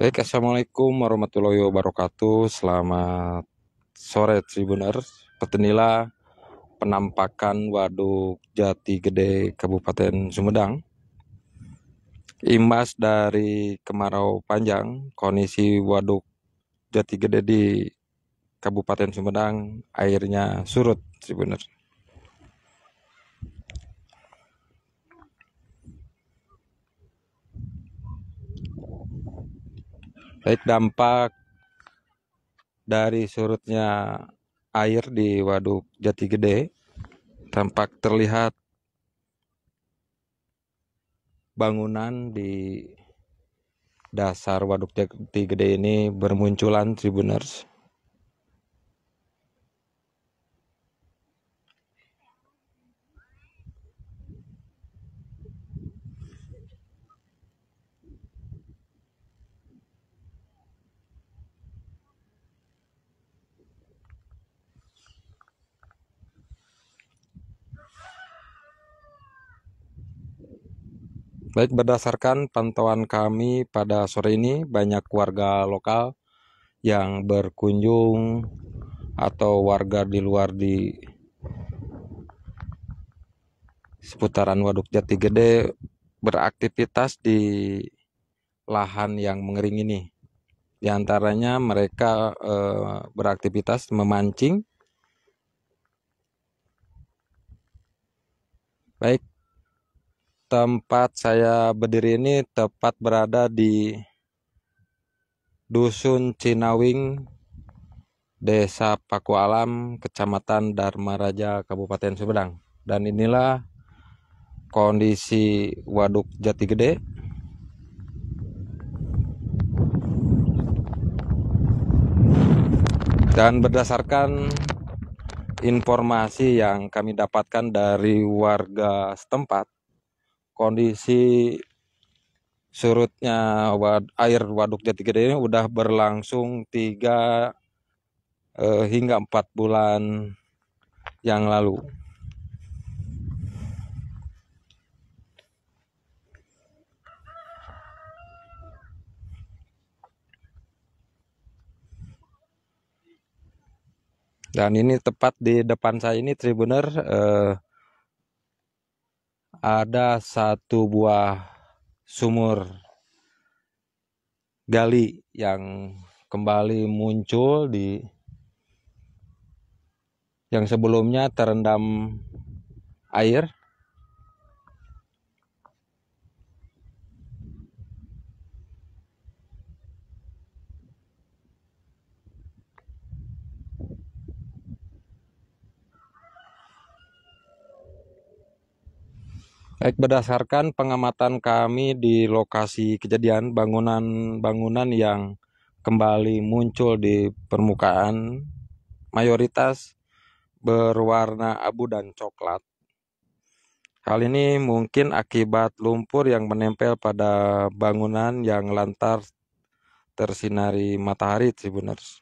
Baik, Assalamualaikum warahmatullahi wabarakatuh. Selamat sore Tribuners. Petinilah penampakan Waduk Jati Gede Kabupaten Sumedang. Imbas dari kemarau panjang, kondisi Waduk Jati Gede di Kabupaten Sumedang airnya surut Tribuners. baik dampak dari surutnya air di Waduk Jati Gede tampak terlihat bangunan di dasar Waduk Jati Gede ini bermunculan tribuners Baik, berdasarkan pantauan kami pada sore ini, banyak warga lokal yang berkunjung atau warga di luar di seputaran Waduk Jati Gede beraktivitas di lahan yang mengering ini. Di antaranya mereka e, beraktivitas memancing. Baik, tempat saya berdiri ini tepat berada di Dusun Cinawing, Desa Paku Alam, Kecamatan Dharma Raja, Kabupaten Sumedang. Dan inilah kondisi Waduk Jati Gede. Dan berdasarkan informasi yang kami dapatkan dari warga setempat, kondisi surutnya wad, air waduk jati gede ini udah berlangsung tiga eh, hingga empat bulan yang lalu. Dan ini tepat di depan saya ini tribuner eh, ada satu buah sumur gali yang kembali muncul di yang sebelumnya terendam air Baik, berdasarkan pengamatan kami di lokasi kejadian bangunan-bangunan yang kembali muncul di permukaan mayoritas berwarna abu dan coklat. Hal ini mungkin akibat lumpur yang menempel pada bangunan yang lantar tersinari matahari, Tribuners.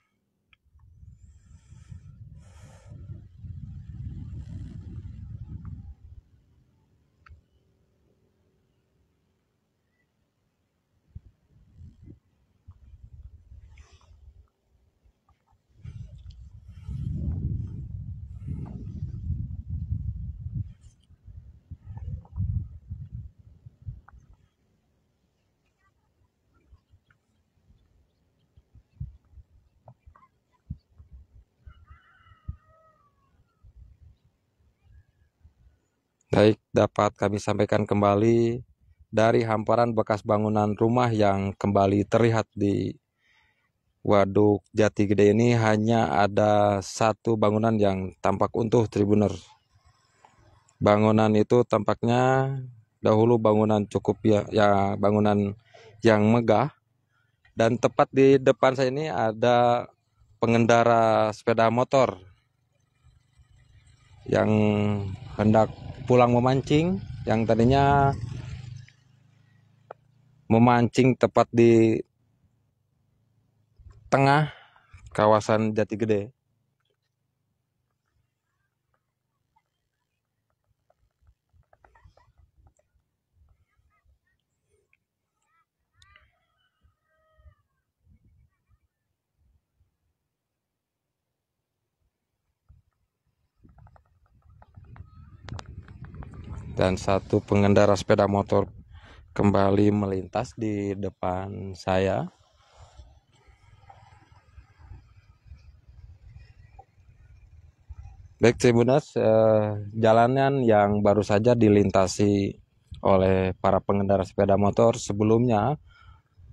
dapat kami sampaikan kembali dari hamparan bekas bangunan rumah yang kembali terlihat di Waduk Jati Gede ini hanya ada satu bangunan yang tampak untuh tribuner. Bangunan itu tampaknya dahulu bangunan cukup ya, ya bangunan yang megah dan tepat di depan saya ini ada pengendara sepeda motor yang hendak pulang memancing yang tadinya memancing tepat di tengah kawasan Jati Gede dan satu pengendara sepeda motor kembali melintas di depan saya Baik Tribunas, eh, jalanan yang baru saja dilintasi oleh para pengendara sepeda motor sebelumnya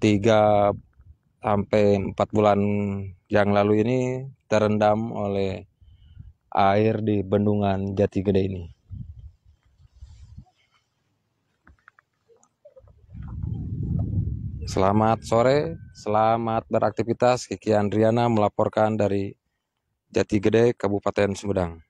3 sampai 4 bulan yang lalu ini terendam oleh air di bendungan Jati Gede ini. Selamat sore, selamat beraktivitas. Kiki Andriana melaporkan dari Jati Gede, Kabupaten Sumedang.